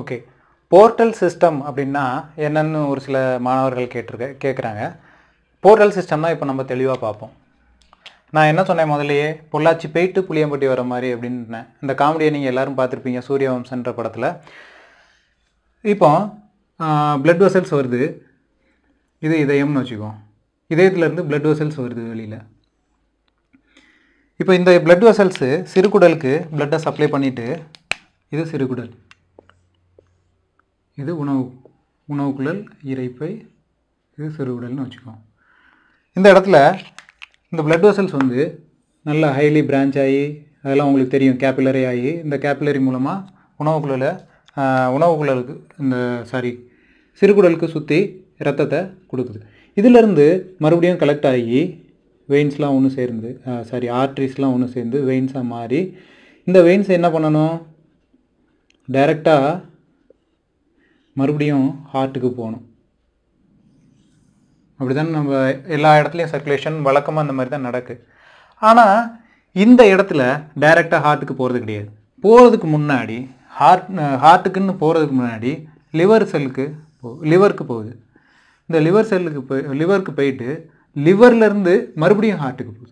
okay portal system அப்படின்னா என்னென்னு ஒரு சில மாணவர்கள் கேட்டிருக்க கேட்குறாங்க போர்ட்டல் சிஸ்டம்னா இப்போ நம்ம தெளிவாக பார்ப்போம் நான் என்ன சொன்னேன் முதல்லையே பொள்ளாச்சி போயிட்டு புளியம்பட்டி வர மாதிரி அப்படின்னு இந்த காமெடியை நீங்கள் எல்லோரும் பார்த்துருப்பீங்க சூரிய வம்சன்ற படத்தில் இப்போ பிளட் வெசல்ஸ் வருது இது இதயம்னு வச்சுக்கோம் இதயத்துலேருந்து பிளட் வெசல்ஸ் வருது வெளியில் இப்போ இந்த பிளட் வெசல்ஸு சிறுகுடலுக்கு பிளட்டை சப்ளை பண்ணிவிட்டு இது சிறுகுடல் இது உணவு உணவுக்குழல் இறைப்பை இது சிறுகுடல்னு வச்சுக்கோம் இந்த இடத்துல இந்த பிளட் வெசல்ஸ் வந்து நல்லா ஹைலி பிரான்ச் ஆகி அதெல்லாம் உங்களுக்கு தெரியும் கேப்பிலரி ஆகி இந்த கேப்பிலரி மூலமாக உணவு உணவுக்குழலுக்கு இந்த சாரி சிறுகுடலுக்கு சுற்றி ரத்தத்தை கொடுக்குது இதிலேருந்து மறுபடியும் கலெக்ட் ஆகி வெயின்ஸ்லாம் ஒன்று சேர்ந்து சாரி ஆர்ட்ரிஸ்லாம் ஒன்று சேர்ந்து வெயின்ஸாக மாறி இந்த வெயின்ஸ் என்ன பண்ணணும் டைரெக்டாக மறுபடியும் ஹார்ட்டுக்கு போகணும் அப்படி தான் நம்ம எல்லா இடத்துலையும் சர்க்குலேஷன் வழக்கமாக அந்த மாதிரி தான் நடக்கு ஆனால் இந்த இடத்துல டைரெக்டாக ஹார்ட்டுக்கு போகிறது கிடையாது போகிறதுக்கு முன்னாடி ஹார்ட் ஹார்ட்டுக்குன்னு போகிறதுக்கு முன்னாடி லிவர் செல்லுக்கு போ லிவருக்கு போகுது இந்த லிவர் செல்லுக்கு போய் லிவருக்கு போயிட்டு லிவர்லேருந்து மறுபடியும் ஹார்ட்டுக்கு போகுது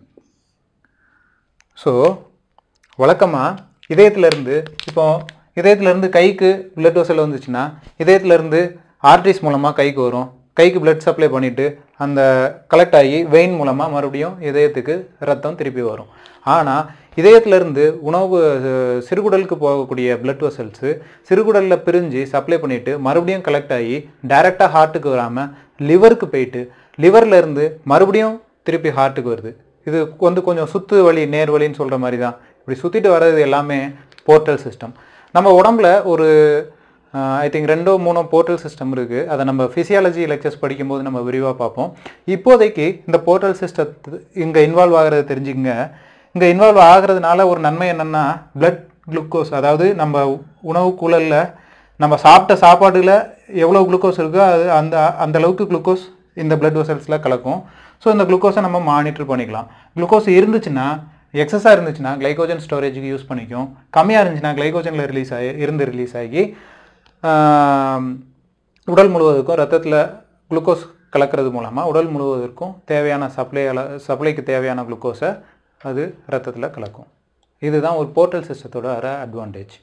ஸோ வழக்கமாக இதயத்துலேருந்து இப்போ இதயத்துலேருந்து கைக்கு பிளட் வெசல் வந்துச்சுன்னா இதயத்துலேருந்து ஆர்டிஸ் மூலமாக கைக்கு வரும் கைக்கு பிளட் சப்ளை பண்ணிவிட்டு அந்த கலெக்ட் ஆகி வெயின் மூலமாக மறுபடியும் இதயத்துக்கு ரத்தம் திருப்பி வரும் ஆனால் இதயத்திலிருந்து உணவு சிறுகுடலுக்கு போகக்கூடிய பிளட் வெசல்ஸு சிறுகுடலில் பிரிஞ்சு சப்ளை பண்ணிவிட்டு மறுபடியும் கலெக்ட் ஆகி டைரெக்டாக ஹார்ட்டுக்கு வராமல் லிவருக்கு போயிட்டு லிவர்லேருந்து மறுபடியும் திருப்பி ஹார்ட்டுக்கு வருது இது வந்து கொஞ்சம் சுத்து வழி நேர் வழின்னு சொல்கிற மாதிரி தான் இப்படி சுற்றிட்டு வர்றது எல்லாமே போர்ட்டல் சிஸ்டம் நம்ம உடம்புல ஒரு ஐ திங்க் ரெண்டோ மூணோ போர்ட்டல் சிஸ்டம் இருக்குது அதை நம்ம ஃபிசியாலஜி லெக்சர்ஸ் படிக்கும்போது நம்ம விரிவாக பார்ப்போம் இப்போதைக்கு இந்த போர்ட்டல் சிஸ்டத்து இங்கே இன்வால்வ் ஆகிறத தெரிஞ்சுக்கங்க இங்கே இன்வால்வ் ஆகிறதுனால ஒரு நன்மை என்னென்னா பிளட் குளுக்கோஸ் அதாவது நம்ம உணவு குழலில் நம்ம சாப்பிட்ட சாப்பாடுல எவ்வளோ குளுக்கோஸ் இருக்கோ அது அந்த அந்த அளவுக்கு குளுக்கோஸ் இந்த பிளட் வெசல்ஸில் கலக்கும் ஸோ இந்த குளுக்கோஸை நம்ம மானிட்டர் பண்ணிக்கலாம் குளுக்கோஸ் இருந்துச்சுன்னா எக்ஸஸாக இருந்துச்சுன்னா கிளைகோஜன் ஸ்டோரேஜுக்கு யூஸ் பண்ணிக்கும் கம்மியாக இருந்துச்சுன்னா கிளைகோஜனில் ரிலீஸ் ஆகி இருந்து ரிலீஸ் ஆகி உடல் முழுவதற்கும் ரத்தத்தில் குளுக்கோஸ் கலக்கிறது மூலமாக உடல் முழுவதற்கும் தேவையான சப்ளை அள சப்ளைக்கு தேவையான குளுக்கோஸை அது ரத்தத்தில் கலக்கும் இதுதான் ஒரு போர்ட்டல் சிஸ்டத்தோட அட்வான்டேஜ்